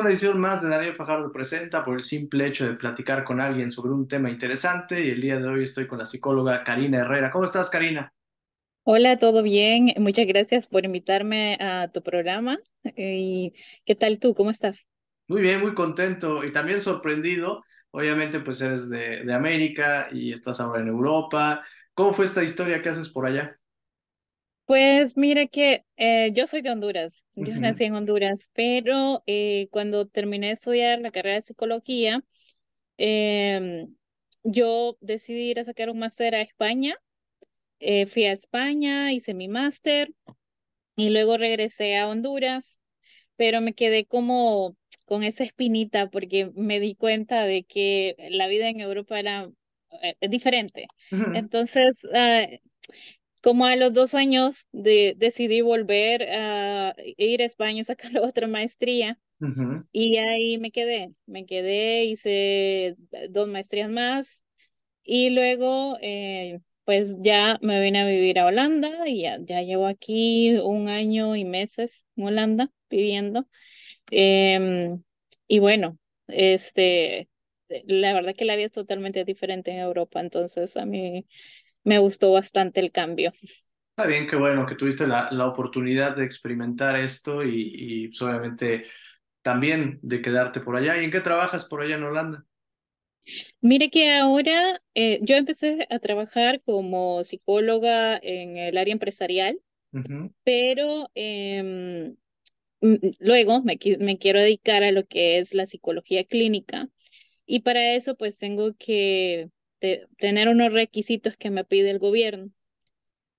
una edición más de Daniel Fajardo Presenta por el simple hecho de platicar con alguien sobre un tema interesante y el día de hoy estoy con la psicóloga Karina Herrera. ¿Cómo estás, Karina? Hola, todo bien. Muchas gracias por invitarme a tu programa. Eh, ¿Y qué tal tú? ¿Cómo estás? Muy bien, muy contento y también sorprendido. Obviamente, pues eres de, de América y estás ahora en Europa. ¿Cómo fue esta historia que haces por allá? Pues mire que eh, yo soy de Honduras, yo nací en Honduras, pero eh, cuando terminé de estudiar la carrera de psicología, eh, yo decidí ir a sacar un máster a España. fui a España, hice mi máster y luego regresé a Honduras, pero me quedé como con esa espinita porque me di cuenta de que la vida en Europa era diferente. Entonces, ah, como a los dos años de, decidí volver a ir a España y sacar otra maestría. Y ahí me quedé, me quedé, hice dos maestrías más y luego eh, pues ya me vine a vivir a Holanda y ya, llevo aquí un año y meses en Holanda viviendo. Eh, y bueno, este, la verdad que la vida es totalmente diferente en Europa, entonces a mí me gustó bastante el cambio. Está bien, qué bueno que tuviste la, la oportunidad de experimentar esto y, pues, obviamente también de quedarte por allá. ¿Y en qué trabajas por allá en Holanda? Mire que ahora eh, yo empecé a trabajar como psicóloga en el área empresarial, pero em, luego me, me, quiero dedicar a lo que es la psicología clínica y para eso pues tengo que tener unos requisitos que me pide el gobierno.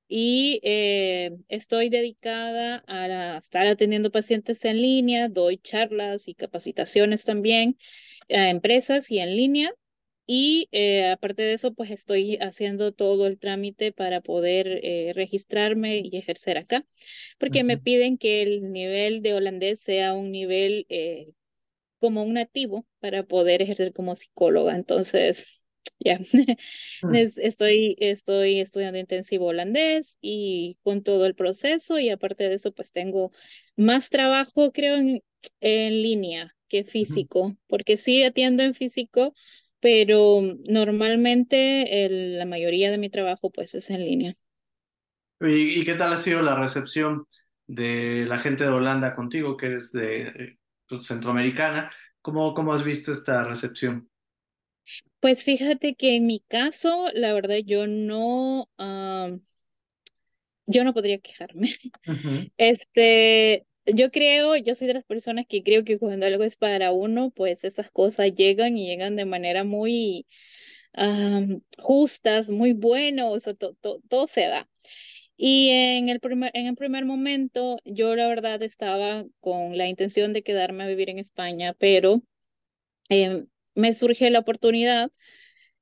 Y eh, estoy dedicada a, estar atendiendo pacientes en línea, doy charlas y capacitaciones también a empresas y en línea. Y eh, aparte de eso, pues estoy haciendo todo el trámite para poder eh, registrarme y ejercer acá, porque me piden que el nivel de holandés sea un nivel como un nativo para poder ejercer como psicóloga. Entonces, ya, mm. estoy, estoy estudiando intensivo holandés y con todo el proceso y aparte de eso, pues tengo más trabajo, creo, en, línea que físico, porque sí atiendo en físico, pero normalmente la mayoría de mi trabajo pues es en línea. ¿Y, qué tal ha sido la recepción de la gente de Holanda contigo, que eres de, eh, pues, centroamericana? ¿Cómo, ¿Cómo has visto esta recepción? Pues fíjate que en mi caso, la verdad, yo no, ah, yo no podría quejarme. Este, yo creo, yo soy de las personas que creo que cuando algo es para uno, pues esas cosas llegan y llegan de manera muy ah, justas, muy bueno, o sea, todo se da. Y en el en el primer momento, yo la verdad estaba con la intención de quedarme a vivir en España, pero em, me surge la oportunidad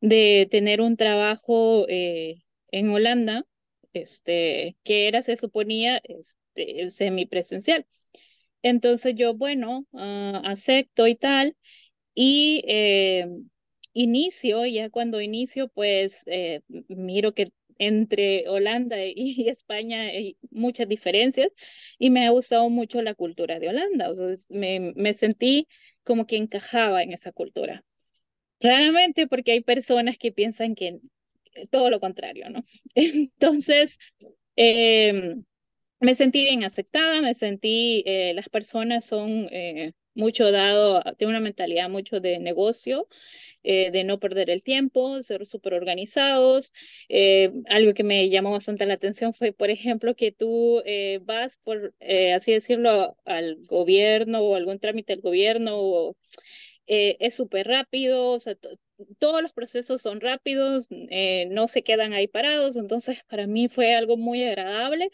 de tener un trabajo eh, en Holanda, este, que era, se suponía, este, semipresencial. Entonces yo, bueno, ah, acepto y tal, y eh, inicio, ya cuando inicio, pues eh, miro que entre Holanda y España hay muchas diferencias y me ha gustado mucho la cultura de Holanda. O sea, me, me sentí como que encajaba en esa cultura. Raramente porque hay personas que piensan que todo lo contrario, ¿no? Entonces, eh, me sentí bien aceptada, me sentí, eh, las personas son eh, mucho dado, tiene una mentalidad mucho de negocio, eh, de no perder el tiempo, ser súper organizados. Eh, algo que me llamó bastante la atención fue, por ejemplo, que tú eh, vas, por así decirlo, al gobierno o algún trámite del gobierno es súper rápido, o sea, todos los procesos son rápidos, no se quedan ahí parados, entonces para mí fue algo muy agradable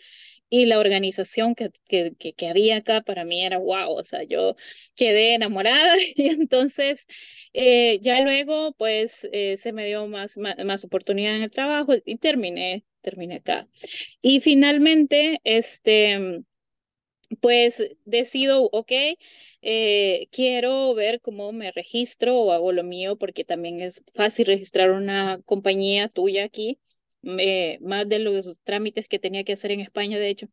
y la organización que, que, que, había acá para mí era wow, o sea, yo quedé enamorada y entonces eh, ya luego pues eh, se me dio más, más, oportunidad en el trabajo y terminé, terminé acá. Y finalmente, este, pues decido, ok, eh, quiero ver cómo me registro o hago lo mío porque también es fácil registrar una compañía tuya aquí. Eh, más de los trámites que tenía que hacer en España, de hecho.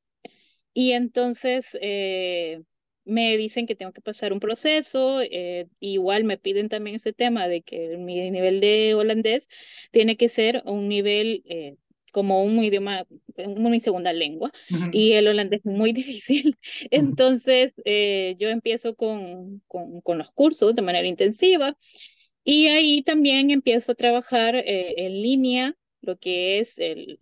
Y entonces eh, me dicen que tengo que pasar un proceso, eh, igual me piden también ese tema de que mi nivel de holandés tiene que ser un nivel como un idioma, mi segunda lengua, y el holandés es muy difícil. Entonces yo empiezo con, con, los cursos de manera intensiva y ahí también empiezo a trabajar en línea lo que es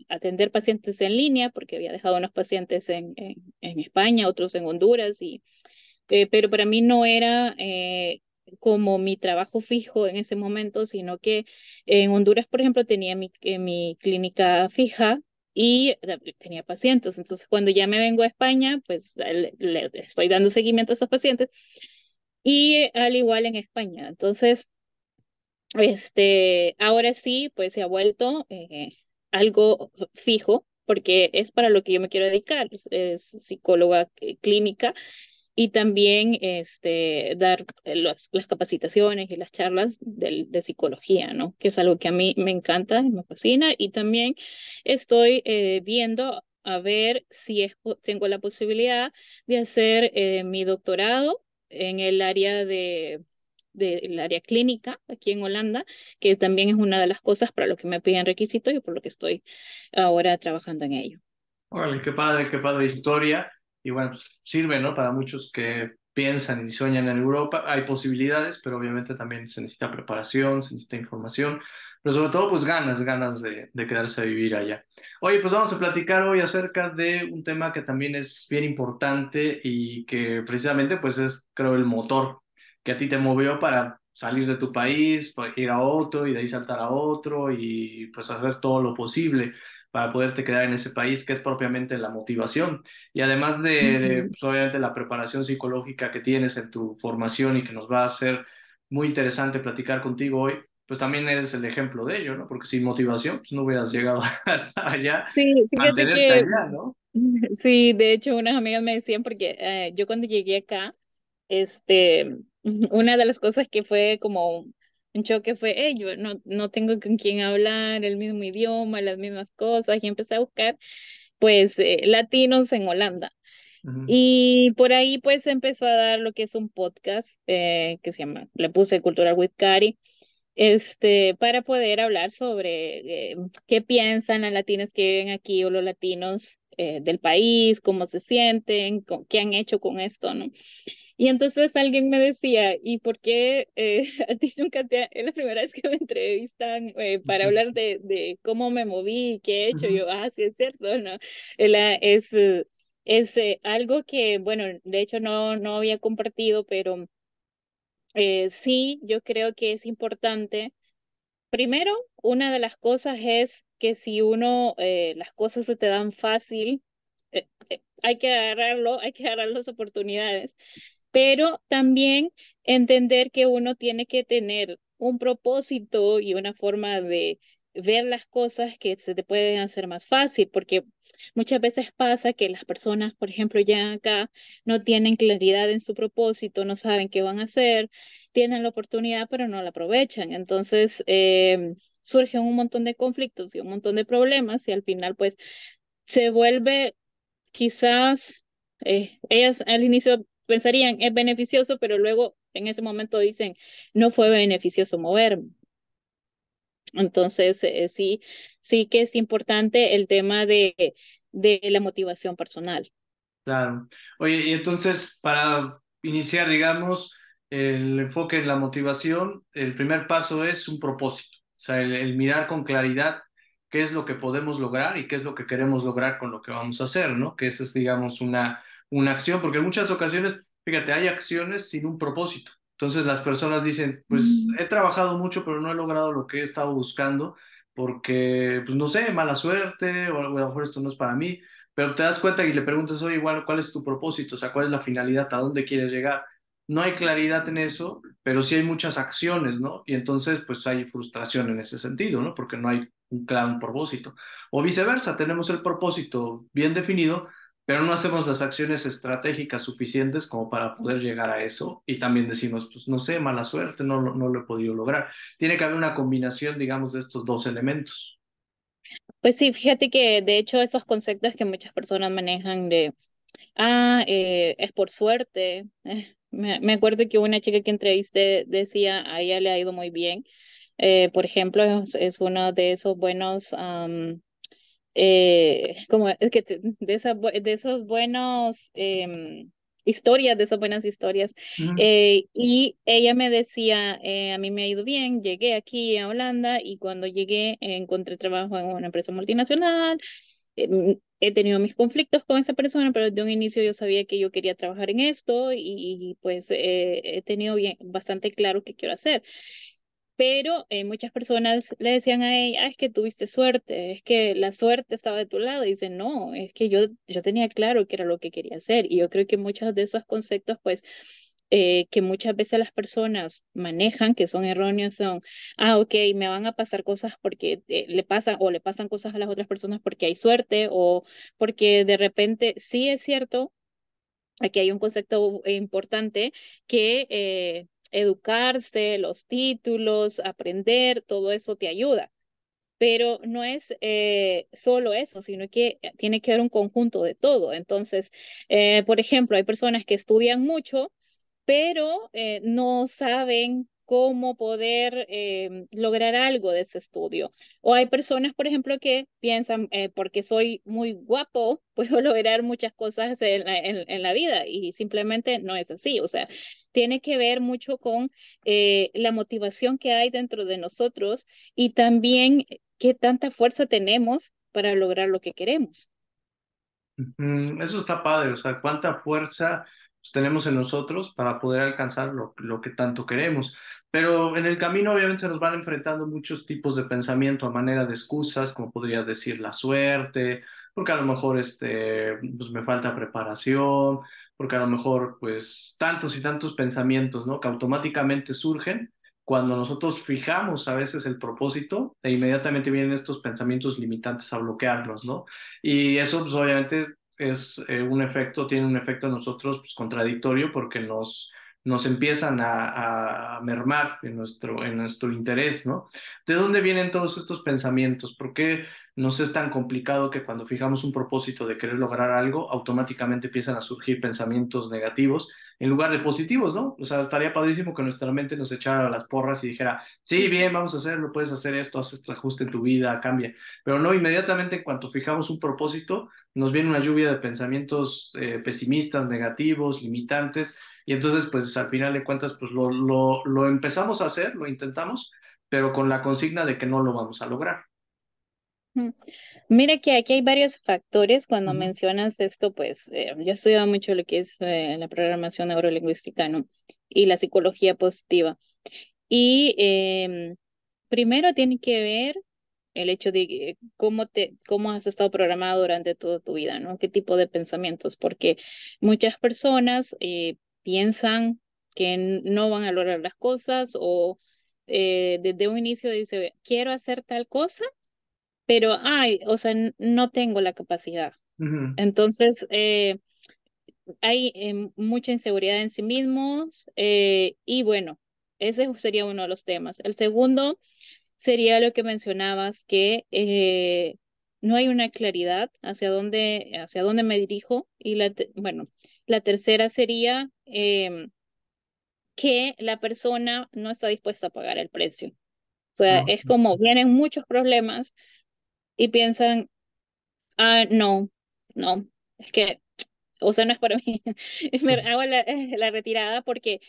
atender pacientes en línea, porque había dejado unos pacientes en, en, España, otros en Honduras, y, eh, pero para mí no era eh, como mi trabajo fijo en ese momento, sino que en Honduras, por ejemplo, tenía mi, eh, clínica fija y tenía pacientes. Entonces, cuando ya me vengo a España, pues le estoy dando seguimiento a esos pacientes. Y al igual en España. Entonces, este, ahora sí, pues se ha vuelto eh, algo fijo porque es para lo que yo me quiero dedicar, es psicóloga eh, clínica y también este, dar las capacitaciones y las charlas de, de, psicología, ¿no? Que es algo que a mí me encanta, me fascina y también estoy eh, viendo a ver si es, tengo la posibilidad de hacer mi doctorado en el área de del área clínica aquí en Holanda, que también es una de las cosas para lo que me piden requisitos y por lo que estoy ahora trabajando en ello. Órale, qué padre, qué padre historia. Y bueno, pues, sirve, ¿no? Para muchos que piensan y sueñan en Europa, hay posibilidades, pero obviamente también se necesita preparación, se necesita información, pero sobre todo pues ganas, ganas de, de quedarse a vivir allá. Oye, pues vamos a platicar hoy acerca de un tema que también es bien importante y que precisamente pues es creo el motor que a ti te movió para salir de tu país, para ir a otro y de ahí saltar a otro y pues hacer todo lo posible para poderte quedar en ese país, que es propiamente la motivación. Y además de, pues, obviamente, la preparación psicológica que tienes en tu formación y que nos va a ser muy interesante platicar contigo hoy, pues también eres el ejemplo de ello, ¿no? Porque sin motivación, pues no hubieras llegado hasta allá. Sí, sí, Allá, ¿no? Sí, de hecho, unas amigas me decían, porque eh, yo cuando llegué acá, este, una de las cosas que fue como un choque fue, hey, yo no, no tengo con quién hablar el mismo idioma, las mismas cosas, y empecé a buscar, pues, eh, latinos en Holanda. Y por ahí pues empezó a dar lo que es un podcast eh, que se llama, le puse Cultural with Cari, este, para poder hablar sobre eh, qué piensan las latinas que viven aquí o los latinos del país, cómo se sienten, qué han hecho con esto, ¿no? Y entonces alguien me decía, ¿y por qué eh, a ti nunca te... Es la primera vez que me entrevistan eh, para hablar de, de, cómo me moví qué he hecho. Yo, ah, sí, es cierto, ¿no? Ah, es eh, es algo que, bueno, de hecho no, no había compartido, pero sí, yo creo que es importante. Primero, una de las cosas es que si uno, las cosas se te dan fácil, hay que agarrarlo, hay que agarrar las oportunidades pero también entender que uno tiene que tener un propósito y una forma de ver las cosas que se te pueden hacer más fácil, porque muchas veces pasa que las personas, por ejemplo, ya acá no tienen claridad en su propósito, no saben qué van a hacer, tienen la oportunidad, pero no la aprovechan. Entonces, em, surgen un montón de conflictos y un montón de problemas y al final, pues, se vuelve quizás, eh, ellas al inicio pensarían es beneficioso, pero luego en ese momento dicen, no fue beneficioso moverme. Entonces, eh, sí, sí que es importante el tema de, de la motivación personal. Claro. Oye, y entonces, para iniciar, digamos, el enfoque en la motivación, el primer paso es un propósito, o sea, el, el mirar con claridad qué es lo que podemos lograr y qué es lo que queremos lograr con lo que vamos a hacer, ¿no? Que esa es, digamos, una, una acción, porque en muchas ocasiones, fíjate, hay acciones sin un propósito. Entonces las personas dicen, pues he trabajado mucho, pero no he logrado lo que he estado buscando, porque, pues no sé, mala suerte, o a lo mejor esto no es para mí, pero te das cuenta y le preguntas, oye, igual, ¿cuál es tu propósito? O sea, ¿cuál es la finalidad? ¿A dónde quieres llegar? No hay claridad en eso, pero sí hay muchas acciones, ¿no? Y entonces, pues hay frustración en ese sentido, ¿no? Porque no hay un claro propósito. O viceversa, tenemos el propósito bien definido, pero no hacemos las acciones estratégicas suficientes como para poder llegar a eso y también decimos, pues no sé, mala suerte, no, no lo he podido lograr. Tiene que haber una combinación, digamos, de estos dos elementos. Pues sí, fíjate que de hecho esos conceptos que muchas personas manejan de, ah, eh, es por suerte. me, me, acuerdo que una chica que entrevisté decía, a ella le ha ido muy bien. Eh, por ejemplo, es, uno de esos buenos... Eh, como es que de, esa, de esos buenos em, historias, de esas buenas historias. Eh, y ella me decía, eh, a mí me ha ido bien, llegué aquí a Holanda y cuando llegué encontré trabajo en una empresa multinacional. Em, he tenido mis conflictos con esa persona, pero desde un inicio yo sabía que yo quería trabajar en esto y, y pues he tenido bien, bastante claro qué quiero hacer pero eh, muchas personas le decían a ella, es que tuviste suerte, es que la suerte estaba de tu lado. Y dice, no, es que yo, yo tenía claro que era lo que quería hacer. Y yo creo que muchos de esos conceptos, pues, eh, que muchas veces las personas manejan, que son erróneos, son, ah, ok, me van a pasar cosas porque eh, le pasan o le pasan cosas a las otras personas porque hay suerte o porque de repente, sí es cierto, aquí hay un concepto importante que educarse, los títulos, aprender, todo eso te ayuda. Pero no es eh, solo eso, sino que eh, tiene que haber un conjunto de todo. Entonces, eh, por ejemplo, hay personas que estudian mucho, pero no saben cómo poder em, lograr algo de ese estudio. O hay personas, por ejemplo, que piensan, eh, porque soy muy guapo, puedo lograr muchas cosas en la, en, la, vida y simplemente no es así. O sea, tiene que ver mucho con eh, la motivación que hay dentro de nosotros y también eh, qué tanta fuerza tenemos para lograr lo que queremos. Mm, mm, eso está padre, o sea, cuánta fuerza pues, tenemos en nosotros para poder alcanzar lo, que tanto queremos. Pero en el camino obviamente se nos van enfrentando muchos tipos de pensamiento a manera de excusas, como podría decir la suerte, porque a lo mejor este, pues me falta preparación, porque a lo mejor pues tantos y tantos pensamientos ¿no? que automáticamente surgen cuando nosotros fijamos a veces el propósito e inmediatamente vienen estos pensamientos limitantes a bloquearnos, ¿no? Y eso pues obviamente es eh, un efecto, tiene un efecto en nosotros pues, contradictorio porque nos nos empiezan a, mermar en nuestro, en nuestro interés, ¿no? ¿De dónde vienen todos estos pensamientos? ¿Por qué nos es tan complicado que cuando fijamos un propósito de querer lograr algo, automáticamente empiezan a surgir pensamientos negativos en lugar de positivos, ¿no? O sea, estaría padrísimo que nuestra mente nos echara las porras y dijera, sí, bien, vamos a hacerlo, puedes hacer esto, haz este ajuste en tu vida, cambia. Pero no, inmediatamente en cuanto fijamos un propósito, nos viene una lluvia de pensamientos eh, pesimistas, negativos, limitantes, y entonces, pues al final de cuentas, pues lo, lo, lo empezamos a hacer, lo intentamos, pero con la consigna de que no lo vamos a lograr. Mira que aquí hay varios factores. Cuando mencionas esto, pues eh, yo he estudiado mucho lo que es eh, la programación neurolingüística ¿no? y la psicología positiva. Y em, primero tiene que ver el hecho de cómo, te, cómo has estado programado durante toda tu vida, ¿no? ¿Qué tipo de pensamientos? Porque muchas personas eh, piensan que no van a lograr las cosas o eh, desde un inicio dice, quiero hacer tal cosa, pero, ay, o sea, no tengo la capacidad. Entonces, eh, hay em, mucha inseguridad en sí mismos eh, y bueno, ese sería uno de los temas. El segundo sería lo que mencionabas, que no hay una claridad hacia dónde, hacia dónde me dirijo y la, bueno, la tercera sería em, que la persona no está dispuesta a pagar el precio. O sea, es ah, como vienen muchos problemas y piensan, ah, no, no, es que, o sea, no es para mí. hago la, retirada porque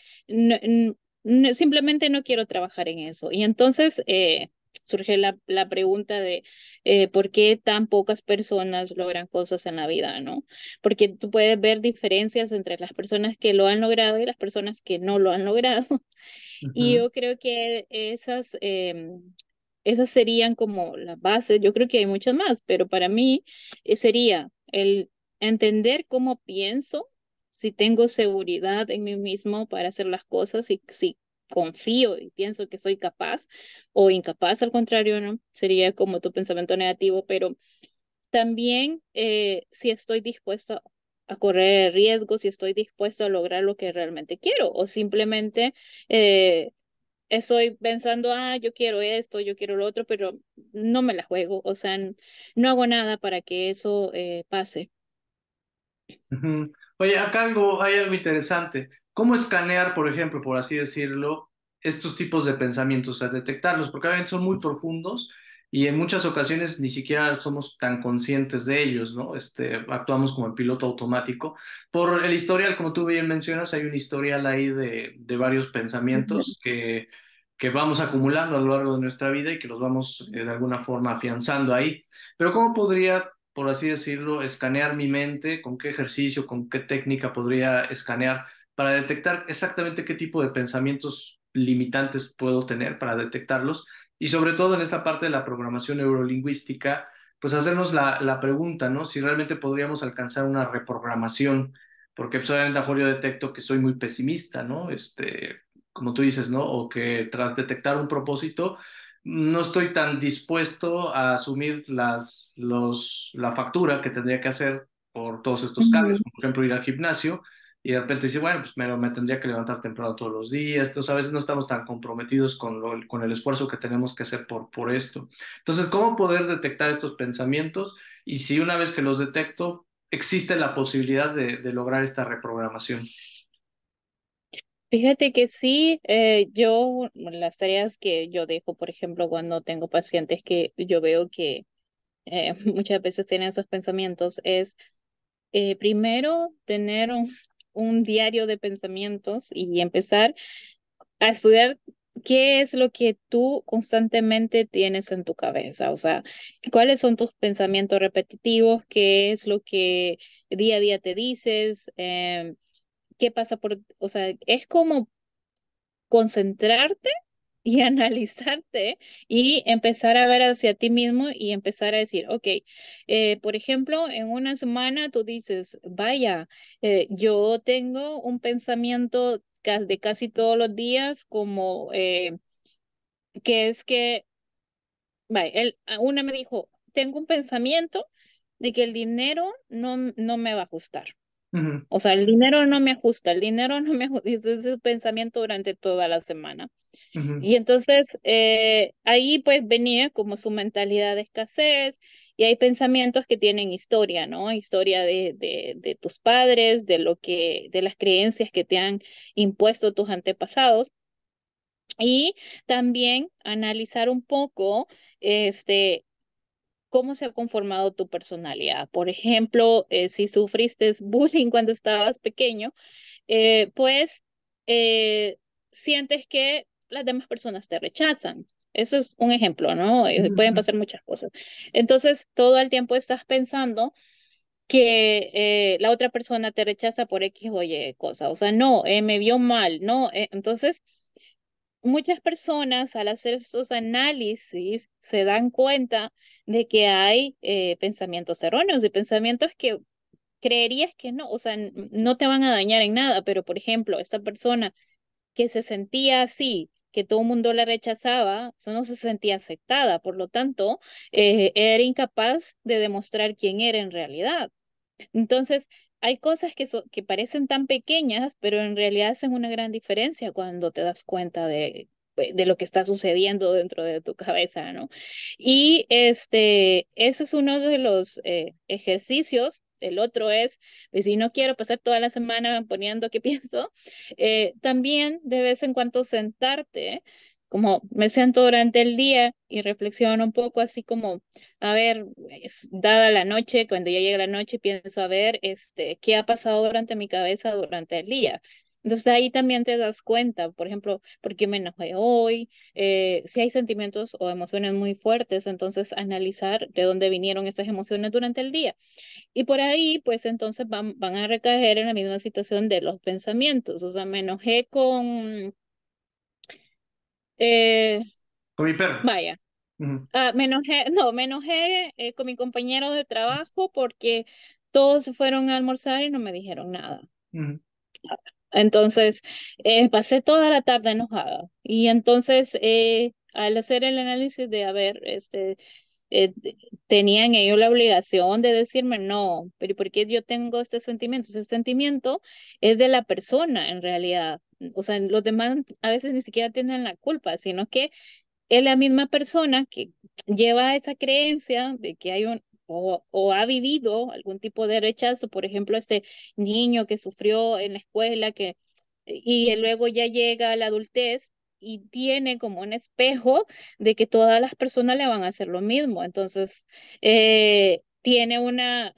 simplemente no quiero trabajar en eso. Y entonces, eh, surge la, pregunta de eh, por qué tan pocas personas logran cosas en la vida, ¿no? Porque tú puedes ver diferencias entre las personas que lo han logrado y las personas que no lo han logrado. Y yo creo que esas, em, esas serían como las bases. Yo creo que hay muchas más, pero para mí eh, sería el entender cómo pienso, si tengo seguridad en mí mismo para hacer las cosas y si confío y pienso que soy capaz o incapaz, al contrario, ¿no? Sería como tu pensamiento negativo, pero también eh, si estoy dispuesto a correr riesgos, si estoy dispuesto a lograr lo que realmente quiero o simplemente eh, estoy pensando, ah, yo quiero esto, yo quiero lo otro, pero no me la juego, o sea, no hago nada para que eso eh, pase. Oye, acá algo, hay algo interesante. ¿Cómo escanear, por ejemplo, por así decirlo, estos tipos de pensamientos, a detectarlos? Porque veces son muy profundos y en muchas ocasiones ni siquiera somos tan conscientes de ellos, ¿no? Este, actuamos como el piloto automático. Por el historial, como tú bien mencionas, hay un historial ahí de, de varios pensamientos que, que vamos acumulando a lo largo de nuestra vida y que los vamos eh, de alguna forma afianzando ahí. Pero ¿cómo podría, por así decirlo, escanear mi mente? ¿Con qué ejercicio, con qué técnica podría escanear para detectar exactamente qué tipo de pensamientos limitantes puedo tener, para detectarlos, y sobre todo en esta parte de la programación neurolingüística, pues hacernos la, la pregunta, ¿no? Si realmente podríamos alcanzar una reprogramación, porque absolutamente pues, obviamente yo detecto que soy muy pesimista, ¿no? Este, como tú dices, ¿no? O que tras detectar un propósito, no estoy tan dispuesto a asumir las, los, la factura que tendría que hacer por todos estos cambios, por ejemplo, ir al gimnasio, y de repente dice, bueno, pues me, me, tendría que levantar temprano todos los días. Entonces, pues, a veces no estamos tan comprometidos con, lo, con el esfuerzo que tenemos que hacer por, por esto. Entonces, ¿cómo poder detectar estos pensamientos? Y si una vez que los detecto, existe la posibilidad de, de lograr esta reprogramación. Fíjate que sí, eh, yo las tareas que yo dejo, por ejemplo, cuando tengo pacientes que yo veo que eh, muchas veces tienen esos pensamientos, es eh, primero tener un, un diario de pensamientos y empezar a estudiar qué es lo que tú constantemente tienes en tu cabeza, o sea, cuáles son tus pensamientos repetitivos, qué es lo que día a día te dices, em, qué pasa por, o sea, es como concentrarte y analizarte y empezar a ver hacia ti mismo y empezar a decir, ok, eh, por ejemplo, en una semana tú dices, vaya, eh, yo tengo un pensamiento de casi todos los días como eh, que es que, vaya, una me dijo, tengo un pensamiento de que el dinero no, no me va a ajustar. O sea, el dinero no me ajusta, el dinero no me ajusta. Ese es pensamiento durante toda la semana. Y entonces eh, ahí pues venía como su mentalidad de escasez y hay pensamientos que tienen historia, ¿no? Historia de, tus padres, de lo que, de las creencias que te han impuesto tus antepasados. Y también analizar un poco este, cómo se ha conformado tu personalidad. Por ejemplo, eh, si sufriste bullying cuando estabas pequeño, eh, pues sientes que las demás personas te rechazan. Eso es un ejemplo, ¿no? Eh, pueden pasar muchas cosas. Entonces, todo el tiempo estás pensando que eh, la otra persona te rechaza por X o Y cosa. O sea, no, eh, me vio mal, ¿no? entonces, muchas personas al hacer estos análisis se dan cuenta de que hay pensamientos erróneos y pensamientos que creerías que no, o sea, no te van a dañar en nada, pero por ejemplo, esta persona que se sentía así que todo el mundo la rechazaba, eso no se sentía aceptada, por lo tanto, eh, era incapaz de demostrar quién era en realidad. Entonces, hay cosas que, que parecen tan pequeñas, pero en realidad hacen una gran diferencia cuando te das cuenta eh, de, lo que está sucediendo dentro de tu cabeza, ¿no? Y este, eso es uno de los eh, ejercicios el otro es, pues, si no quiero pasar toda la semana poniendo qué pienso, eh, también de vez en cuando sentarte, como me siento durante el día y reflexiono un poco así como, a ver, pues, dada la noche, cuando ya llega la noche, pienso, a ver, este, ¿qué ha pasado durante mi cabeza durante el día? Entonces ahí también te das cuenta, por ejemplo, por qué me enojé hoy, eh, si hay sentimientos o emociones muy fuertes, entonces analizar de dónde vinieron esas emociones durante el día. Y por ahí, pues entonces van, van a recaer en la misma situación de los pensamientos. O sea, me enojé con... Eh, con mi perro. Vaya. Ah, me enojé, no, me enojé eh, con mi compañero de trabajo porque todos se fueron a almorzar y no me dijeron nada. Entonces, eh, pasé toda la tarde enojada. Y entonces, eh, al hacer el análisis de, a ver, este, eh, tenían ellos la obligación de decirme, no, pero ¿por qué yo tengo este sentimiento? Ese sentimiento es de la persona en realidad. O sea, los demás a veces ni siquiera tienen la culpa, sino que es la misma persona que lleva esa creencia de que hay un, o, ha vivido algún tipo de rechazo, por ejemplo, este niño que sufrió en la escuela que, y luego ya llega a la adultez y tiene como un espejo de que todas las personas le van a hacer lo mismo. Entonces, eh, tiene una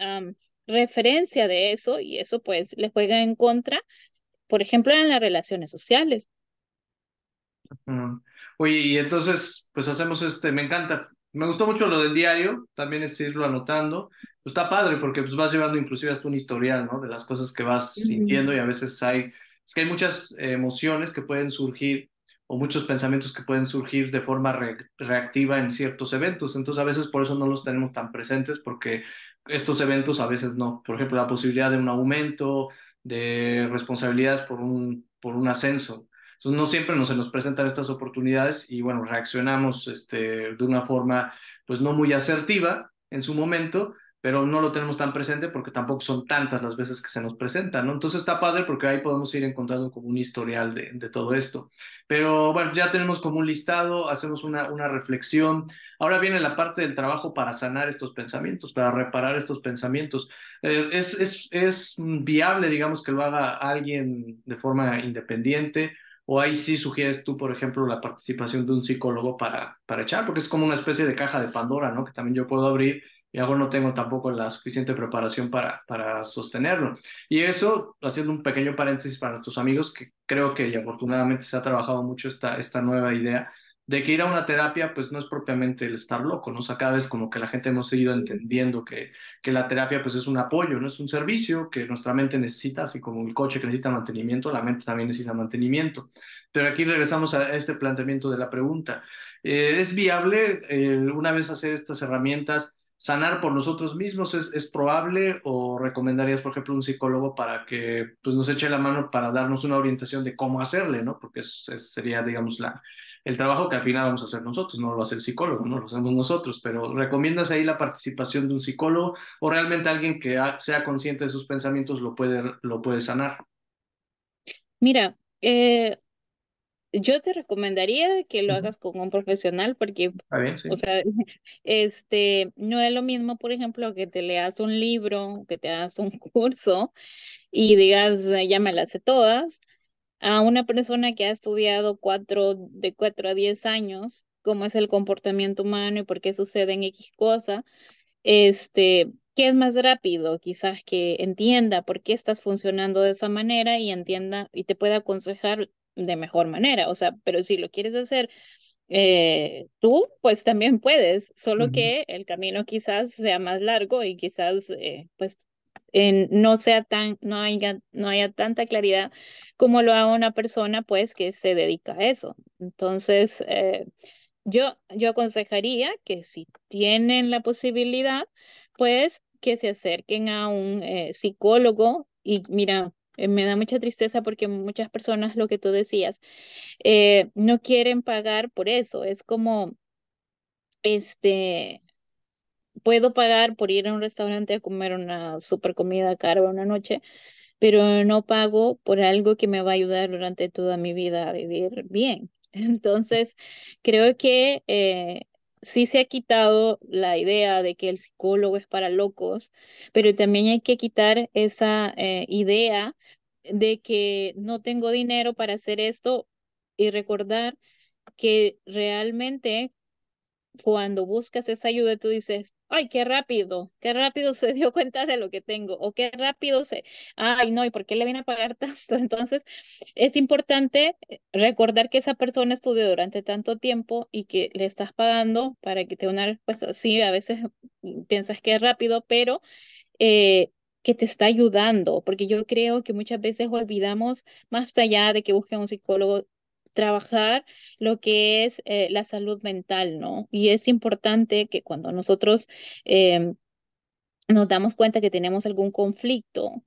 referencia de eso y eso pues le juega en contra, por ejemplo, en las relaciones sociales. Uy Oye, y entonces, pues hacemos este, me encanta, me gustó mucho lo del diario, también es irlo anotando. Pues está padre porque pues vas llevando inclusive hasta un historial, ¿no? De las cosas que vas sintiendo y a veces hay, es que hay muchas emociones que pueden surgir o muchos pensamientos que pueden surgir de forma reactiva en ciertos eventos. Entonces a veces por eso no los tenemos tan presentes porque estos eventos a veces no. Por ejemplo, la posibilidad de un aumento de responsabilidades por un, por un ascenso, entonces, no siempre nos, se nos presentan estas oportunidades y, bueno, reaccionamos este, de una forma, pues, no muy asertiva en su momento, pero no lo tenemos tan presente porque tampoco son tantas las veces que se nos presentan, ¿no? Entonces está padre porque ahí podemos ir encontrando como un historial de, de todo esto. Pero bueno, ya tenemos como un listado, hacemos una, reflexión. Ahora viene la parte del trabajo para sanar estos pensamientos, para reparar estos pensamientos. Eh, es, es viable, digamos, que lo haga alguien de forma independiente o ahí sí sugieres tú, por ejemplo, la participación de un psicólogo para, para echar, porque es como una especie de caja de Pandora, ¿no? Que también yo puedo abrir y ahora no tengo tampoco la suficiente preparación para, para sostenerlo. Y eso, haciendo un pequeño paréntesis para tus amigos, que creo que y afortunadamente se ha trabajado mucho esta, esta nueva idea de que ir a una terapia pues no es propiamente el estar loco, ¿no? O sea, cada vez como que la gente hemos seguido entendiendo que, que la terapia pues es un apoyo, ¿no? Es un servicio que nuestra mente necesita, así como el coche que necesita mantenimiento, la mente también necesita mantenimiento. Pero aquí regresamos a este planteamiento de la pregunta. Eh, ¿Es viable eh, una vez hacer estas herramientas? sanar por nosotros mismos es, probable o recomendarías, por ejemplo, un psicólogo para que pues, nos eche la mano para darnos una orientación de cómo hacerle, ¿no? Porque sería, digamos, la, el trabajo que al final vamos a hacer nosotros, no lo hace el psicólogo, no lo hacemos nosotros, pero ¿recomiendas ahí la participación de un psicólogo o realmente alguien que sea consciente de sus pensamientos lo puede, lo puede sanar? Mira, eh, yo te recomendaría que lo hagas con un profesional porque, o sea, este, no es lo mismo, por ejemplo, que te leas un libro, que te hagas un curso y digas, ya me las sé todas, a una persona que ha estudiado cuatro, de cuatro a diez años cómo es el comportamiento humano y por qué suceden X cosa, este, que es más rápido quizás que entienda por qué estás funcionando de esa manera y entienda y te pueda aconsejar de mejor manera. O sea, pero si lo quieres hacer eh, tú, pues también puedes, solo que el camino quizás sea más largo y quizás eh, pues no sea tan, no haya, no haya tanta claridad como lo haga una persona pues que se dedica a eso. Entonces, eh, yo, yo aconsejaría que si tienen la posibilidad, pues que se acerquen a un eh, psicólogo y mira, eh, me da mucha tristeza porque muchas personas, lo que tú decías, no quieren pagar por eso. Es como, este, puedo pagar por ir a un restaurante a comer una super comida cara una noche, pero no pago por algo que me va a ayudar durante toda mi vida a vivir bien. Entonces, creo que eh, sí se ha quitado la idea de que el psicólogo es para locos, pero también hay que quitar esa eh, idea de que no tengo dinero para hacer esto y recordar que realmente cuando buscas esa ayuda, tú dices, ay, qué rápido, qué rápido se dio cuenta de lo que tengo, o qué rápido se, ay, no, ¿y por qué le viene a pagar tanto? Entonces, es importante eh, recordar que esa persona estudió durante tanto tiempo y que le estás pagando para que te una respuesta. Sí, a veces mm, piensas que es rápido, pero eh, que te está ayudando, porque yo creo que muchas veces olvidamos, más allá de que busquen un psicólogo, trabajar lo que es eh, la salud mental, ¿no? Y es importante que cuando nosotros em, nos damos cuenta que tenemos algún conflicto,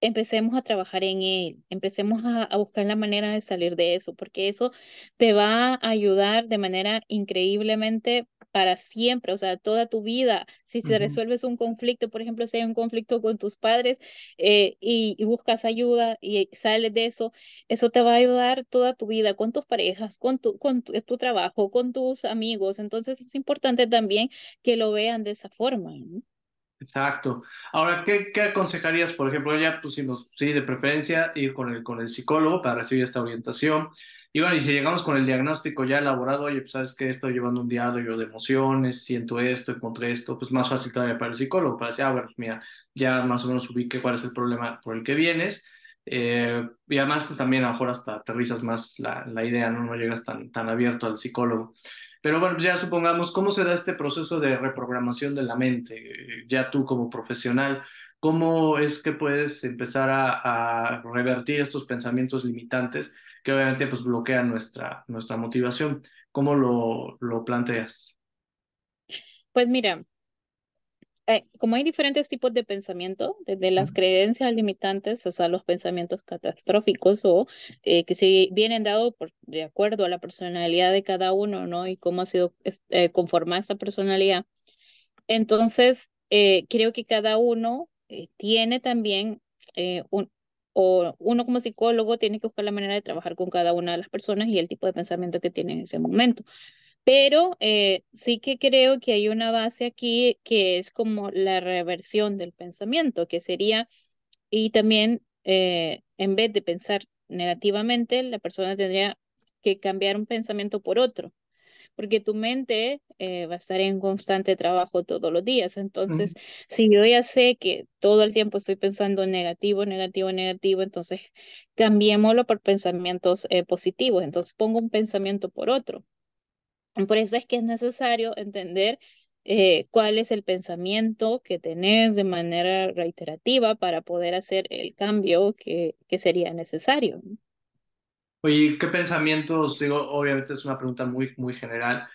empecemos a trabajar en él, empecemos a, a, buscar la manera de salir de eso, porque eso te va a ayudar de manera increíblemente para siempre, o sea, toda tu vida. Si se resuelves un conflicto, por ejemplo, si hay un conflicto con tus padres eh, y, buscas ayuda y sales de eso, eso te va a ayudar toda tu vida con tus parejas, con tu, con tu trabajo, con tus amigos. Entonces es importante también que lo vean de esa forma. ¿no? Exacto. Ahora, ¿qué, ¿qué, aconsejarías, por ejemplo, ya pusimos, sí, de preferencia ir con el, con el psicólogo para recibir esta orientación? Y bueno, y si llegamos con el diagnóstico ya elaborado, oye, pues sabes que estoy llevando un diario de emociones, siento esto, encontré esto, pues más fácil todavía para el psicólogo, para decir, ah, bueno, mira, ya más o menos ubique cuál es el problema por el que vienes. Eh, y además, pues también a lo mejor hasta aterrizas más la, la idea, ¿no? No llegas tan, tan abierto al psicólogo. Pero bueno, ya supongamos cómo se da este proceso de reprogramación de la mente, eh, ya tú como profesional, cómo es que puedes empezar a, revertir estos pensamientos limitantes que obviamente pues bloquean nuestra, nuestra motivación. ¿Cómo lo, lo planteas? Pues mira, eh, como hay diferentes tipos de pensamiento, desde las creencias limitantes hasta los pensamientos catastróficos o eh, que se vienen dados de acuerdo a la personalidad de cada uno, ¿no? Y cómo ha sido eh, conformada esa personalidad. Entonces, creo que cada uno tiene también o uno como psicólogo tiene que buscar la manera de trabajar con cada una de las personas y el tipo de pensamiento que tiene en ese momento. Pero eh, sí que creo que hay una base aquí que es como la reversión del pensamiento, que sería, y también eh, en vez de pensar negativamente, la persona tendría que cambiar un pensamiento por otro, porque tu mente eh, va a estar en constante trabajo todos los días. Entonces, si yo ya sé que todo el tiempo estoy pensando negativo, negativo, negativo, entonces cambiémoslo por pensamientos positivos. Entonces, pongo un pensamiento por otro. Por eso es que es necesario entender eh, cuál es el pensamiento que tenés de manera reiterativa para poder hacer el cambio que, sería necesario. Oye, ¿qué pensamientos? Digo, obviamente es una pregunta muy, muy general.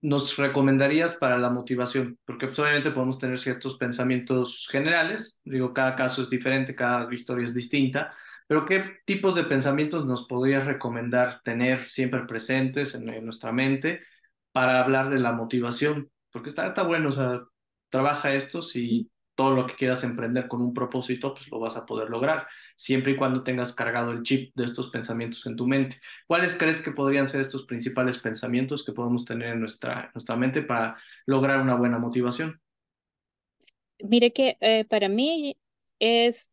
¿Nos recomendarías para la motivación? Porque pues, obviamente podemos tener ciertos pensamientos generales. Digo, cada caso es diferente, cada historia es distinta. Pero ¿qué tipos de pensamientos nos podrías recomendar tener siempre presentes en, nuestra mente para hablar de la motivación? Porque está, está bueno, o sea, trabaja esto si todo lo que quieras emprender con un propósito, pues lo vas a poder lograr, siempre y cuando tengas cargado el chip de estos pensamientos en tu mente. ¿Cuáles crees que podrían ser estos principales pensamientos que podemos tener en nuestra, nuestra mente para lograr una buena motivación? Mire que eh, para mí es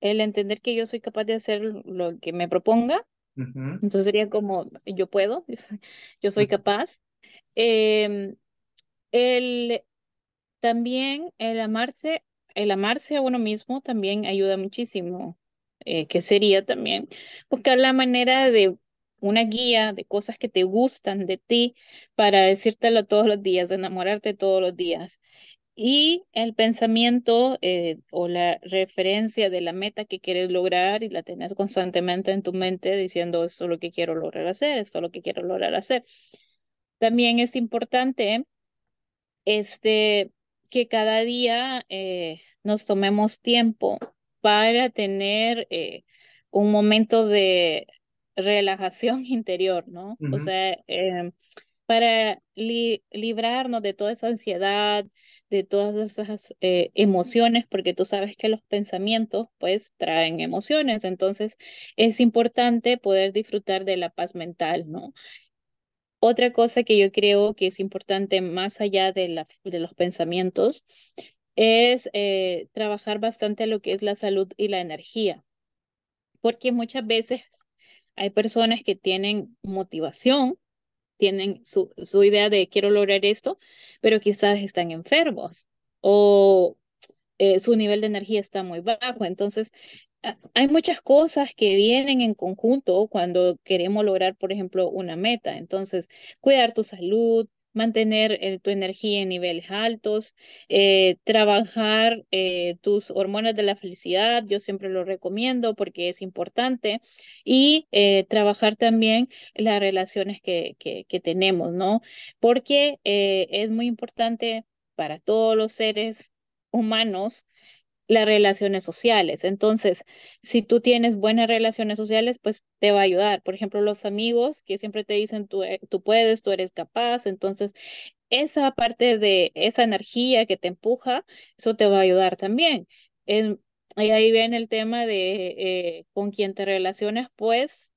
el entender que yo soy capaz de hacer lo que me proponga. Entonces sería como, yo puedo, yo soy, capaz. Em, el, también el amarse, el amarse a uno mismo también ayuda muchísimo, eh, que sería también buscar la manera de una guía de cosas que te gustan de ti para decírtelo todos los días, enamorarte todos los días. Y el pensamiento eh, o la referencia de la meta que quieres lograr y la tenés constantemente en tu mente diciendo esto es lo que quiero lograr hacer, esto es lo que quiero lograr hacer. También es importante este, que cada día eh, nos tomemos tiempo para tener eh, un momento de relajación interior, ¿no? O sea, em, para librarnos de toda esa ansiedad, de todas esas eh, emociones, porque tú sabes que los pensamientos pues traen emociones, entonces es importante poder disfrutar de la paz mental, ¿no? Otra cosa que yo creo que es importante más allá de, la, de los pensamientos es eh, trabajar bastante lo que es la salud y la energía, porque muchas veces hay personas que tienen motivación, tienen su, su idea de quiero lograr esto, pero quizás están enfermos o eh, su nivel de energía está muy bajo. Entonces, ah, hay muchas cosas que vienen en conjunto cuando queremos lograr, por ejemplo, una meta. Entonces, cuidar tu salud, mantener eh, tu energía en niveles altos, eh, trabajar eh, tus hormonas de la felicidad, yo siempre lo recomiendo porque es importante, y trabajar también las relaciones que, que, que tenemos, ¿no? Porque es muy importante para todos los seres humanos las relaciones sociales. Entonces, si tú tienes buenas relaciones sociales, pues te va a ayudar. Por ejemplo, los amigos que siempre te dicen, tú, eh, puedes, tú eres capaz. Entonces, esa parte de esa energía que te empuja, eso te va a ayudar también. ahí viene el tema de eh, con quién te relacionas, pues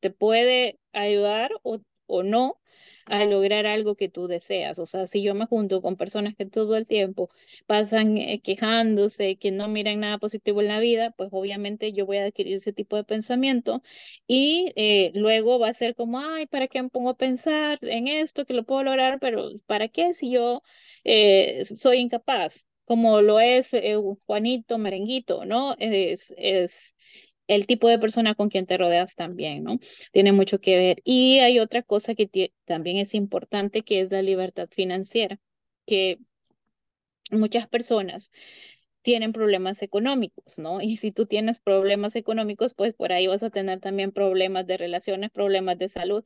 te puede ayudar o, o no, a lograr algo que tú deseas. O sea, si yo me junto con personas que todo el tiempo pasan eh, quejándose, que no miran nada positivo en la vida, pues obviamente yo voy a adquirir ese tipo de pensamiento y eh, luego va a ser como, ay, ¿para qué me pongo a pensar en esto que lo puedo lograr? Pero ¿para qué si yo eh, soy incapaz? como lo es Juanito Merenguito, ¿no? Es, es el tipo de persona con quien te rodeas también, ¿no? Tiene mucho que ver. Y hay otra cosa que también es importante, que es la libertad financiera, que muchas personas tienen problemas económicos, ¿no? Y si tú tienes problemas económicos, pues por ahí vas a tener también problemas de relaciones, problemas de salud.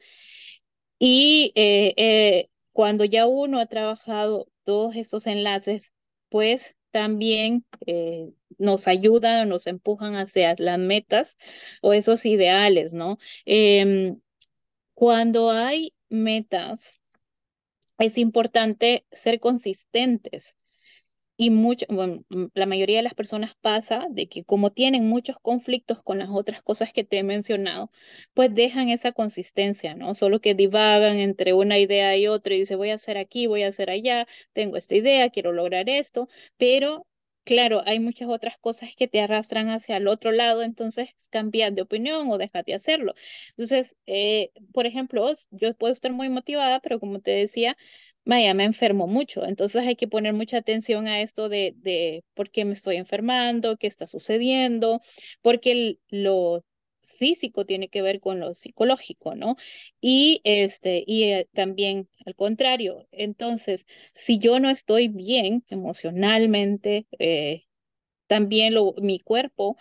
Y eh, eh, cuando ya uno ha trabajado todos estos enlaces, pues también eh, nos ayudan, o nos empujan hacia las metas o esos ideales, ¿no? Em, cuando hay metas, es importante ser consistentes y mucho, bueno, la mayoría de las personas pasa de que como tienen muchos conflictos con las otras cosas que te he mencionado, pues dejan esa consistencia, ¿no? Solo que divagan entre una idea y otra y dice, voy a hacer aquí, voy a hacer allá, tengo esta idea, quiero lograr esto, pero claro, hay muchas otras cosas que te arrastran hacia el otro lado, entonces cambias de opinión o déjate hacerlo. Entonces, eh, por ejemplo, yo puedo estar muy motivada, pero como te decía, Maya, me enfermo mucho, entonces hay que poner mucha atención a esto de, de por qué me estoy enfermando, qué está sucediendo, porque lo físico tiene que ver con lo psicológico, ¿no? Y este y eh, también al contrario. Entonces, si yo no estoy bien emocionalmente, eh, también lo, mi cuerpo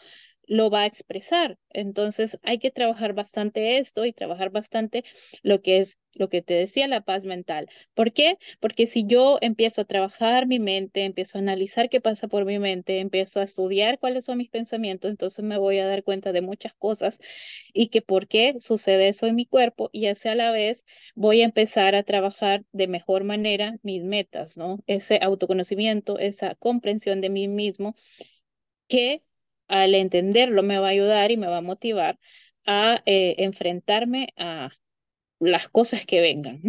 lo va a expresar. Entonces hay que trabajar bastante esto y trabajar bastante lo que es lo que te decía, la paz mental. ¿Por qué? Porque si yo empiezo a trabajar mi mente, empiezo a analizar qué pasa por mi mente, empiezo a estudiar cuáles son mis pensamientos, entonces me voy a dar cuenta de muchas cosas y que por qué sucede eso en mi cuerpo y así a la vez voy a empezar a trabajar de mejor manera mis metas, ¿no? Ese autoconocimiento, esa comprensión de mí mismo que al entenderlo me va a ayudar y me va a motivar a eh, enfrentarme a las cosas que vengan.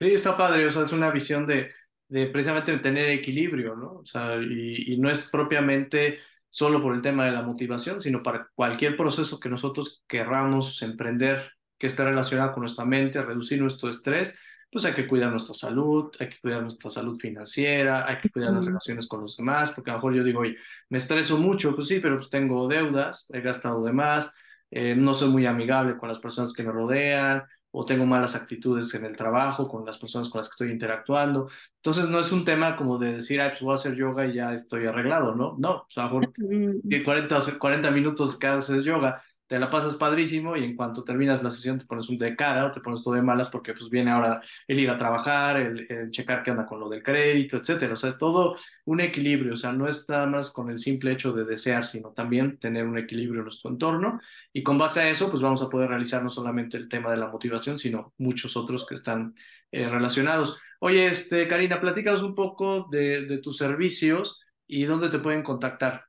Sí, está padre, o sea, es una visión de, de precisamente tener equilibrio, ¿no? O sea, y, y no es propiamente solo por el tema de la motivación, sino para cualquier proceso que nosotros querramos emprender que esté relacionado con nuestra mente, reducir nuestro estrés, pues hay que cuidar nuestra salud, hay que cuidar nuestra salud financiera, hay que cuidar las relaciones con los demás, porque a lo mejor yo digo, oye, me estreso mucho, pues sí, pero pues tengo deudas, he gastado de más, eh, no soy muy amigable con las personas que me rodean, o tengo malas actitudes en el trabajo, con las personas con las que estoy interactuando. Entonces, no es un tema como de decir, ah, pues voy a hacer yoga y ya estoy arreglado, ¿no? No, o sea, por 40, 40 minutos cada vez yoga, te la pasas padrísimo y en cuanto terminas la sesión te pones un de cara o te pones todo de malas porque pues viene ahora el ir a trabajar, el, checar qué anda con lo del crédito, etcétera. O sea, es todo un equilibrio, o sea, no está más con el simple hecho de desear, sino también tener un equilibrio en nuestro entorno y con base a eso pues vamos a poder realizar no solamente el tema de la motivación, sino muchos otros que están eh, relacionados. Oye, este, Karina, platícanos un poco de, de tus servicios y dónde te pueden contactar.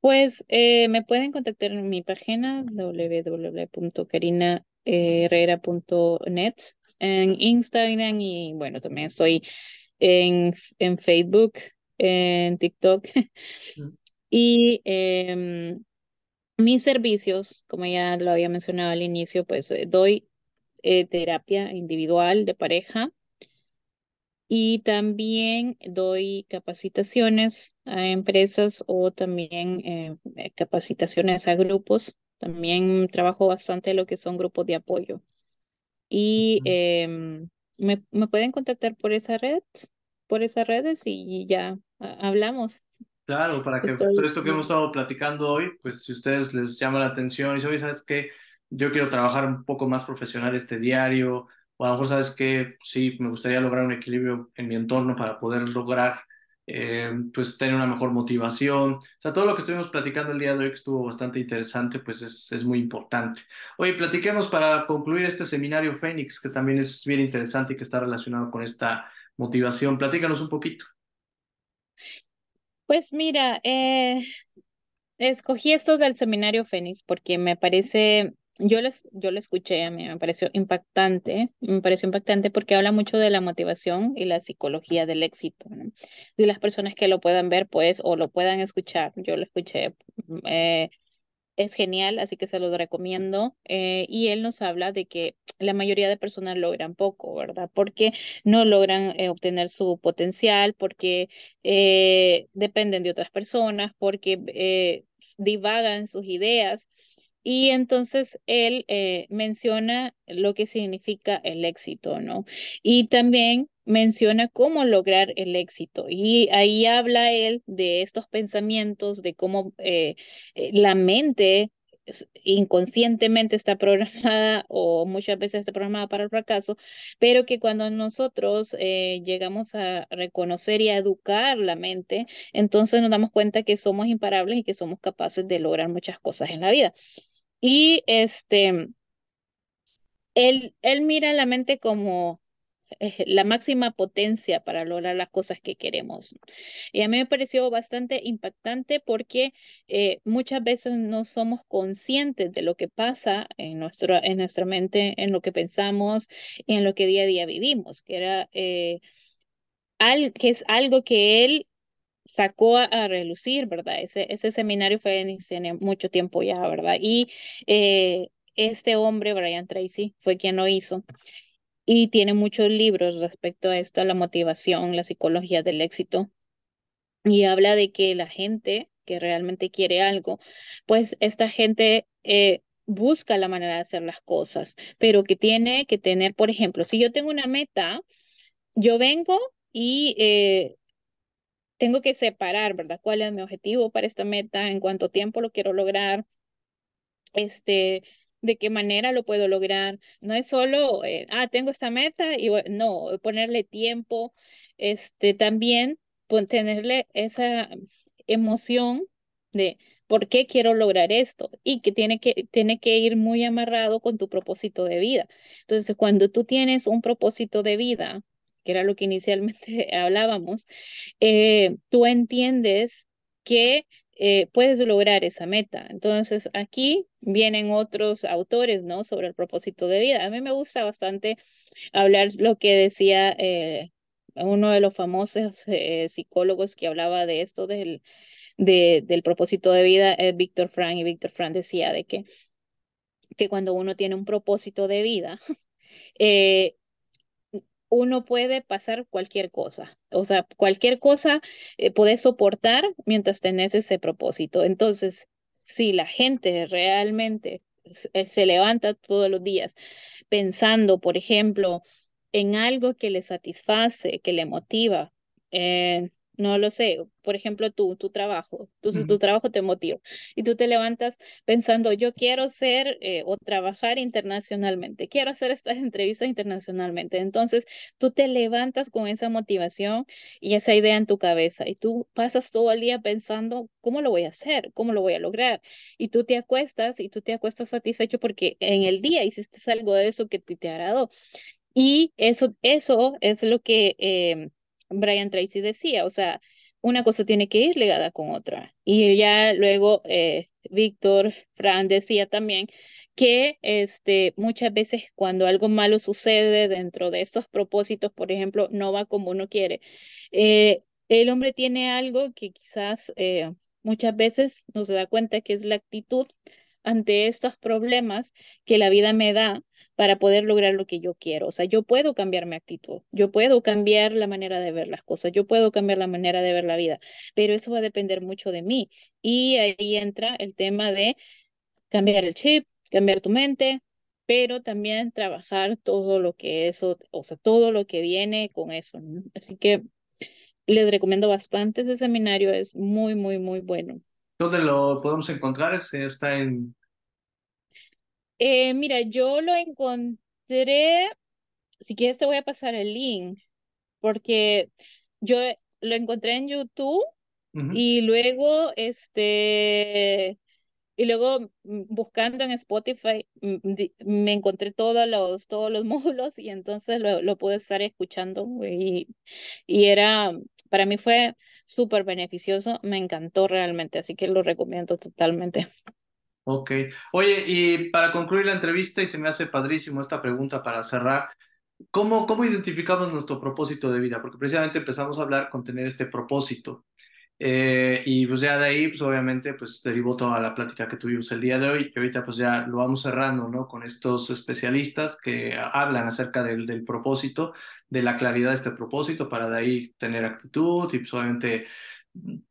Pues eh, me pueden contactar en mi página www.carinaherrera.net, en Instagram y bueno, también estoy en, Facebook, en TikTok. y em, mis servicios, como ya lo había mencionado al inicio, pues eh, doy eh, terapia individual de pareja y también doy capacitaciones a empresas o también eh, eh, capacitaciones a grupos. También trabajo bastante lo que son grupos de apoyo. Y em, me, me, pueden contactar por esa red, por esas redes y ya hablamos. Claro, para que por esto que hemos estado platicando hoy, pues si ustedes les llama la atención y si hoy ¿sabes que Yo quiero trabajar un poco más profesional este diario, o a lo mejor sabes que sí, me gustaría lograr un equilibrio en mi entorno para poder lograr, eh, pues, tener una mejor motivación. O sea, todo lo que estuvimos platicando el día de hoy, estuvo bastante interesante, pues es, muy importante. Oye, platiquemos para concluir este seminario Fénix, que también es bien interesante y que está relacionado con esta motivación. Platícanos un poquito. Pues mira, eh, escogí esto del seminario Fénix porque me parece yo les, yo lo escuché, a mí me pareció impactante, me pareció impactante porque habla mucho de la motivación y la psicología del éxito. de las personas que lo puedan ver, pues, o lo puedan escuchar, yo lo escuché, eh, es genial, así que se lo recomiendo. Eh, y él nos habla de que la mayoría de personas logran poco, ¿verdad? Porque no logran eh, obtener su potencial, porque dependen de otras personas, porque divagan sus ideas y entonces él eh, menciona lo que significa el éxito, ¿no? Y también menciona cómo lograr el éxito. Y ahí habla él de estos pensamientos, de cómo eh, eh, la mente inconscientemente está programada o muchas veces está programada para el fracaso, pero que cuando nosotros llegamos a reconocer y a educar la mente, entonces nos damos cuenta que somos imparables y que somos capaces de lograr muchas cosas en la vida. Y este, él, él mira la mente como eh, la máxima potencia para lograr las cosas que queremos. Y a mí me pareció bastante impactante porque eh, muchas veces no somos conscientes de lo que pasa en, en nuestra mente, en lo que pensamos y en lo que día a día vivimos, que, era, eh, al, que es algo que él sacó a, relucir, ¿verdad? Ese, ese seminario fue tiene mucho tiempo ya, ¿verdad? Y eh, este hombre, Brian Tracy, fue quien lo hizo. Y tiene muchos libros respecto a esto, la motivación, la psicología del éxito. Y habla de que la gente que realmente quiere algo, pues esta gente eh, busca la manera de hacer las cosas, pero que tiene que tener, por ejemplo, si yo tengo una meta, yo vengo y eh, tengo que separar, ¿verdad? ¿Cuál es mi objetivo para esta meta? ¿En cuánto tiempo lo quiero lograr? Este, ¿De qué manera lo puedo lograr? No es solo, eh, ah, tengo esta meta y no, ponerle tiempo, este, también tenerle esa emoción de por qué quiero lograr esto y que tiene que, tiene que ir muy amarrado con tu propósito de vida. Entonces, cuando tú tienes un propósito de vida que era lo que inicialmente hablábamos, eh, tú entiendes que eh, puedes lograr esa meta. Entonces, aquí vienen otros autores, ¿no? Sobre el propósito de vida. A mí me gusta bastante hablar lo que decía eh, uno de los famosos psicólogos que hablaba de esto, del, de, del propósito de vida, es Víctor Frank, y Víctor Frank decía de que, que cuando uno tiene un propósito de vida, uno puede pasar cualquier cosa. O sea, cualquier cosa eh, puede soportar mientras tenés ese propósito. Entonces, si la gente realmente eh, se levanta todos los días pensando, por ejemplo, en algo que le satisface, que le motiva, eh, no lo sé, por ejemplo, tú, tu trabajo, tu, tu trabajo te motiva y tú te levantas pensando, yo quiero ser eh, o trabajar internacionalmente, quiero hacer estas entrevistas internacionalmente. Entonces, tú te levantas con esa motivación y esa idea en tu cabeza y tú pasas todo el día pensando, ¿cómo lo voy a hacer? ¿Cómo lo voy a lograr? Y tú te acuestas y tú te acuestas satisfecho porque en el día hiciste algo de eso que te, te agradó. Y eso, eso es lo que... Em, Brian Tracy decía, o sea, una cosa tiene que ir ligada con otra. Y ya luego eh, Víctor, Fran decía también que este, muchas veces cuando algo malo sucede dentro de esos propósitos, por ejemplo, no va como uno quiere, eh, el hombre tiene algo que quizás eh, muchas veces no se da cuenta que es la actitud ante estos problemas que la vida me da para poder lograr lo que yo quiero. O sea, yo puedo cambiar mi actitud, yo puedo cambiar la manera de ver las cosas, yo puedo cambiar la manera de ver la vida, pero eso va a depender mucho de mí. Y ahí entra el tema de cambiar el chip, cambiar tu mente, pero también trabajar todo lo que eso, o sea, todo lo que viene con eso. Así que les recomiendo bastante ese seminario, es muy, muy, muy bueno. ¿Dónde lo podemos encontrar? Este, está en eh, mira, yo lo encontré, si quieres te voy a pasar el link, porque yo lo encontré en YouTube y luego, este, y luego mm, buscando en Spotify mm, me encontré todos los, todos los módulos y entonces lo, pude estar escuchando y, y era, para mí fue súper beneficioso, me encantó realmente, así que lo recomiendo totalmente. Ok. Oye, y para concluir la entrevista, y se me hace padrísimo esta pregunta para cerrar, ¿cómo, cómo identificamos nuestro propósito de vida? Porque precisamente empezamos a hablar con tener este propósito. Eh, y pues ya de ahí, pues obviamente, pues derivó toda la plática que tuvimos el día de hoy, que ahorita pues ya lo vamos cerrando, ¿no? Con estos especialistas que hablan acerca del, del propósito, de la claridad de este propósito, para de ahí tener actitud y pues obviamente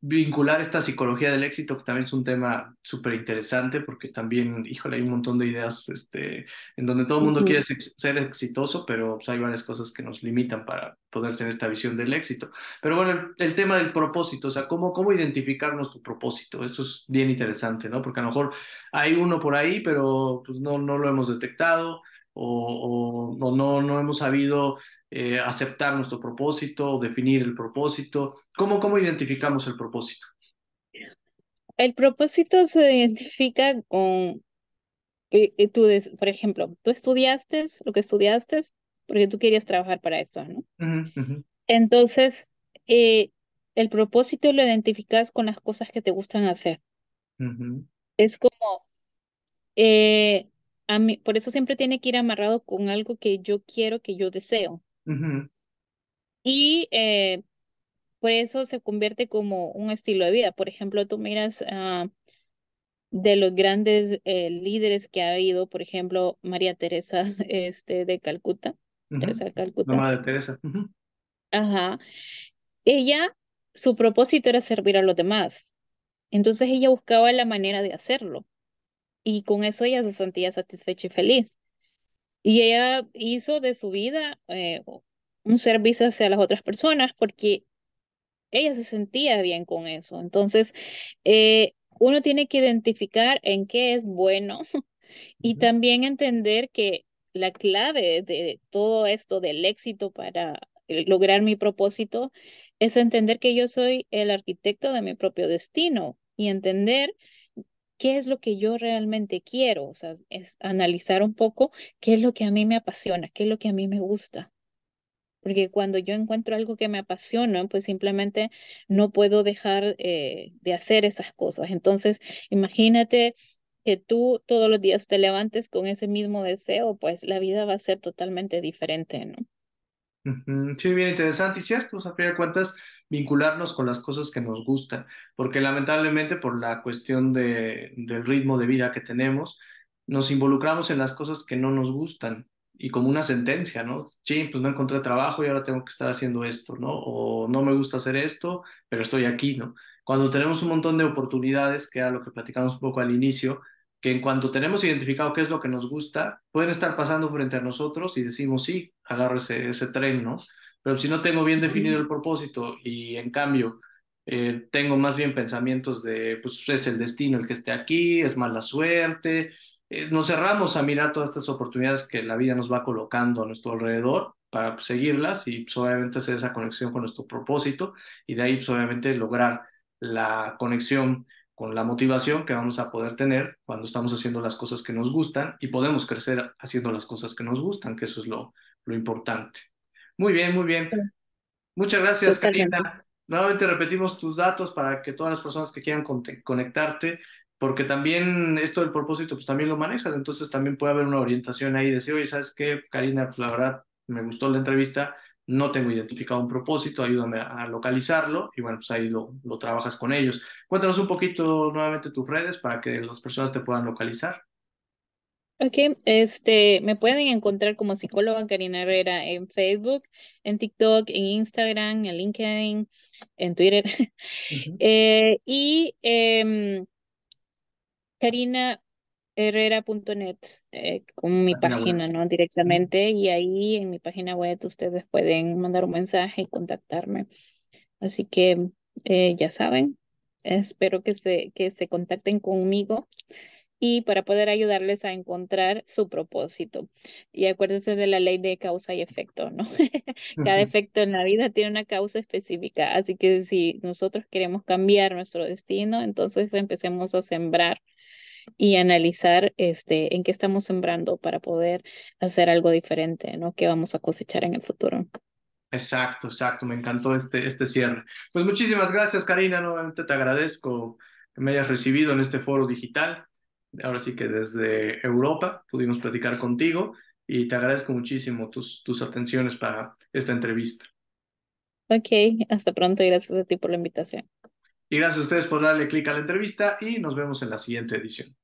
vincular esta psicología del éxito, que también es un tema súper interesante, porque también, híjole, hay un montón de ideas este, en donde todo el mundo quiere ser exitoso, pero pues, hay varias cosas que nos limitan para poder tener esta visión del éxito. Pero bueno, el, tema del propósito, o sea, ¿cómo, cómo identificar nuestro propósito, eso es bien interesante, ¿no? Porque a lo mejor hay uno por ahí, pero pues, no, no lo hemos detectado. O, o, no, no hemos sabido eh, aceptar nuestro propósito, definir el propósito? ¿Cómo, ¿Cómo identificamos el propósito? El propósito se identifica con, eh, eh, por ejemplo, tú estudiaste lo que estudiaste porque tú querías trabajar para esto, ¿no? Entonces, el propósito lo identificas con las cosas que te gustan hacer. Es como, a mí, por eso siempre tiene que ir amarrado con algo que yo quiero, que yo deseo. Y eh, por eso se convierte como un estilo de vida. Por ejemplo, tú miras ah, de los grandes eh, líderes que ha habido, por ejemplo, María Teresa este, de Calcuta, Teresa de La madre Teresa. Ajá. Ella, su propósito era servir a los demás. Entonces ella buscaba la manera de hacerlo y con eso ella se sentía satisfecha y feliz. Y ella hizo de su vida eh, un servicio hacia las otras personas porque ella se sentía bien con eso. Entonces, eh, uno tiene que identificar en qué es bueno y también entender que la clave de todo esto del éxito para eh, lograr mi propósito es entender que yo soy el arquitecto de mi propio destino y entender qué es lo que yo realmente quiero, o sea, es analizar un poco qué es lo que a mí me apasiona, qué es lo que a mí me gusta. Porque cuando yo encuentro algo que me apasiona, pues simplemente no puedo dejar eh, de hacer esas cosas. Entonces, imagínate que tú todos los días te levantes con ese mismo deseo, pues la vida va a ser totalmente diferente, ¿no? Sí, bien interesante y cierto. O sea, a fin de cuentas, vincularnos con las cosas que nos gustan, porque lamentablemente por la cuestión de, del ritmo de vida que tenemos, nos involucramos en las cosas que no nos gustan y como una sentencia, ¿no? Sí, pues no encontré trabajo y ahora tengo que estar haciendo esto, ¿no? O no me gusta hacer esto, pero estoy aquí, ¿no? Cuando tenemos un montón de oportunidades, que era lo que platicamos un poco al inicio, que en cuanto tenemos identificado qué es lo que nos gusta, pueden estar pasando frente a nosotros y decimos, sí, agarro ese, ese tren, ¿no? Pero si no tengo bien definido el propósito y en cambio eh, tengo más bien pensamientos de, pues es el destino el que esté aquí, es mala suerte, eh, nos cerramos a mirar todas estas oportunidades que la vida nos va colocando a nuestro alrededor para pues, seguirlas y pues, obviamente hacer esa conexión con nuestro propósito y de ahí pues, obviamente lograr la conexión con la motivación que vamos a poder tener cuando estamos haciendo las cosas que nos gustan y podemos crecer haciendo las cosas que nos gustan, que eso es lo, lo importante. Muy bien, muy bien. Muchas gracias, Karina. Nuevamente repetimos tus datos para que todas las personas que quieran conectarte, porque también esto del propósito, pues también lo manejas, entonces también puede haber una orientación ahí, de decir, oye, ¿sabes qué, Karina? Pues, la verdad, me gustó la entrevista, no tengo identificado un propósito, ayúdame a, localizarlo y bueno, pues ahí lo trabajas con ellos. Cuéntanos un poquito nuevamente tus redes para que las personas te puedan localizar. Ok, este, me pueden encontrar como psicóloga Karina Herrera en Facebook, en TikTok, en Instagram, en LinkedIn, en Twitter. Eh, y em, eh, karinaherrera.net, con mi página, ¿no? Directamente, y ahí en mi página web ustedes pueden mandar un mensaje y contactarme. Así que eh, ya saben, espero que se, que se contacten conmigo y para poder ayudarles a encontrar su propósito. Y acuérdense de la ley de causa y efecto, ¿no? Cada efecto en la vida tiene una causa específica, así que si nosotros queremos cambiar nuestro destino, entonces empecemos a sembrar y analizar este en qué estamos sembrando para poder hacer algo diferente, ¿no? qué vamos a cosechar en el futuro. Exacto, exacto, me encantó este, este cierre. Pues muchísimas gracias, Karina, nuevamente te agradezco que me hayas recibido en este foro digital ahora sí que desde Europa pudimos platicar contigo y te agradezco muchísimo tus, tus atenciones para esta entrevista. Ok, hasta pronto y gracias a ti por la invitación. Y gracias a ustedes por darle clic a la entrevista y nos vemos en la siguiente edición.